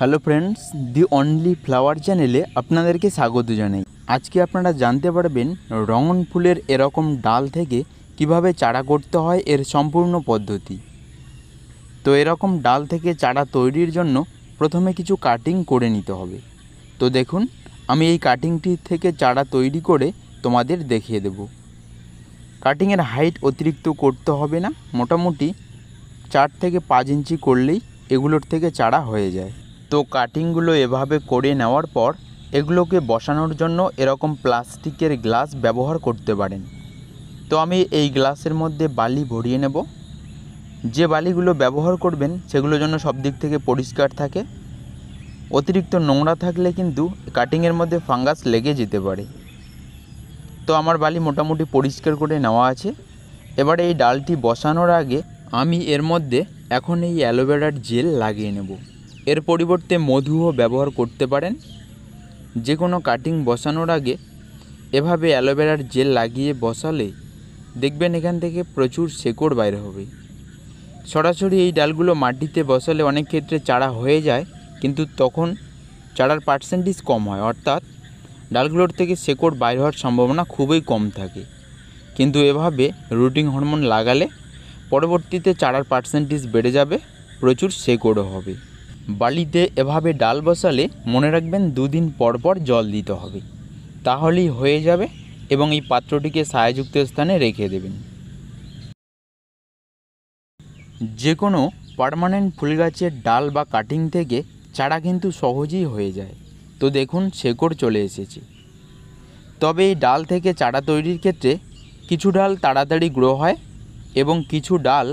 hello friends the only flower চ্যানেলে আপনাদেরকে স্বাগত জানাই আজকে আপনারা জানতে পারবেন রঙন ফুলের এরকম ডাল থেকে কিভাবে চারা করতে হয় এর সম্পূর্ণ পদ্ধতি তো এরকম ডাল থেকে চারা তৈরির জন্য প্রথমে কিছু কাটিং করে নিতে হবে তো দেখুন আমি এই কাটিংটি থেকে চারা তৈরি করে তোমাদের দেখিয়ে দেব কাটিংয়ের হাইট অতিরিক্ত করতে হবে না মোটামুটি চার থেকে পাঁচ ইঞ্চি করলেই এগুলোর থেকে চারা হয়ে যায় তো কাটিংগুলো এভাবে করে নেওয়ার পর এগুলোকে বসানোর জন্য এরকম প্লাস্টিকের গ্লাস ব্যবহার করতে পারেন তো আমি এই গ্লাসের মধ্যে বালি ভরিয়ে নেব যে বালিগুলো ব্যবহার করবেন সেগুলো যেন সব দিক থেকে পরিষ্কার থাকে অতিরিক্ত নোংরা থাকলে কিন্তু কাটিংয়ের মধ্যে ফাঙ্গাস লেগে যেতে পারে তো আমার বালি মোটামুটি পরিষ্কার করে নেওয়া আছে এবারে এই ডালটি বসানোর আগে আমি এর মধ্যে এখন এই অ্যালোভেরার জেল লাগিয়ে নেব এর পরিবর্তে মধুও ব্যবহার করতে পারেন যে কোনো কাটিং বসানোর আগে এভাবে অ্যালোভেরার জেল লাগিয়ে বসালে দেখবেন এখান থেকে প্রচুর শেকড় বাইরে হবে সরাসরি এই ডালগুলো মাটিতে বসালে অনেক ক্ষেত্রে চারা হয়ে যায় কিন্তু তখন চারার পার্সেন্টেজ কম হয় অর্থাৎ ডালগুলোর থেকে শেকড় বাইর হওয়ার সম্ভাবনা খুবই কম থাকে কিন্তু এভাবে রুটিং হরমোন লাগালে পরবর্তীতে চারার পার্সেন্টেজ বেড়ে যাবে প্রচুর শেকড়ও হবে বালিতে এভাবে ডাল বসালে মনে রাখবেন দুদিন পর পর জল দিতে হবে তাহলেই হয়ে যাবে এবং এই পাত্রটিকে ছায়াযুক্ত স্থানে রেখে দেবেন যে কোনো পারমানেন্ট ফুল গাছের ডাল বা কাটিং থেকে চারা কিন্তু সহজেই হয়ে যায় তো দেখুন শেকড় চলে এসেছে তবে এই ডাল থেকে চারা তৈরির ক্ষেত্রে কিছু ডাল তাড়াতাড়ি গ্রো হয় এবং কিছু ডাল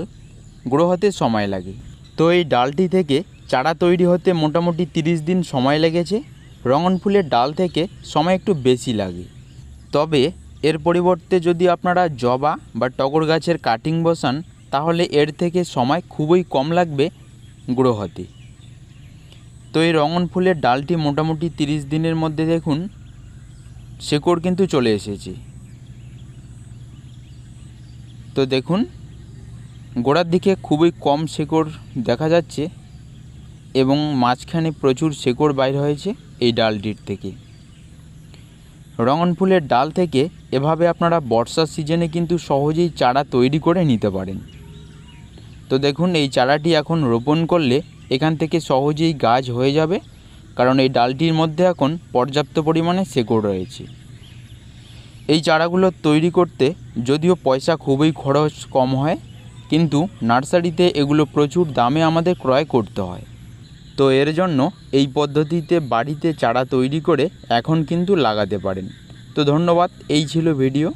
গ্রো হতে সময় লাগে তো এই ডালটি থেকে চারা তৈরি হতে মোটামুটি 30 দিন সময় লেগেছে রঙন ফুলের ডাল থেকে সময় একটু বেশি লাগে তবে এর পরিবর্তে যদি আপনারা জবা বা টগর গাছের কাটিং বসান তাহলে এর থেকে সময় খুবই কম লাগবে গুঁড়ো হতে তো এই রঙন ফুলের ডালটি মোটামুটি 30 দিনের মধ্যে দেখুন শেকড় কিন্তু চলে এসেছে তো দেখুন গোড়ার দিকে খুবই কম শেকড় দেখা যাচ্ছে এবং মাঝখানে প্রচুর শেকড় বাইর হয়েছে এই ডালটির থেকে রঙন ফুলের ডাল থেকে এভাবে আপনারা বর্ষার সিজনে কিন্তু সহজেই চারা তৈরি করে নিতে পারেন তো দেখুন এই চারাটি এখন রোপণ করলে এখান থেকে সহজেই গাছ হয়ে যাবে কারণ এই ডালটির মধ্যে এখন পর্যাপ্ত পরিমাণে শেকড় রয়েছে এই চারাগুলো তৈরি করতে যদিও পয়সা খুবই খরচ কম হয় কিন্তু নার্সারিতে এগুলো প্রচুর দামে আমাদের ক্রয় করতে হয় তো এর জন্য এই পদ্ধতিতে বাড়িতে চারা তৈরি করে এখন কিন্তু লাগাতে পারেন তো ধন্যবাদ এই ছিল ভিডিও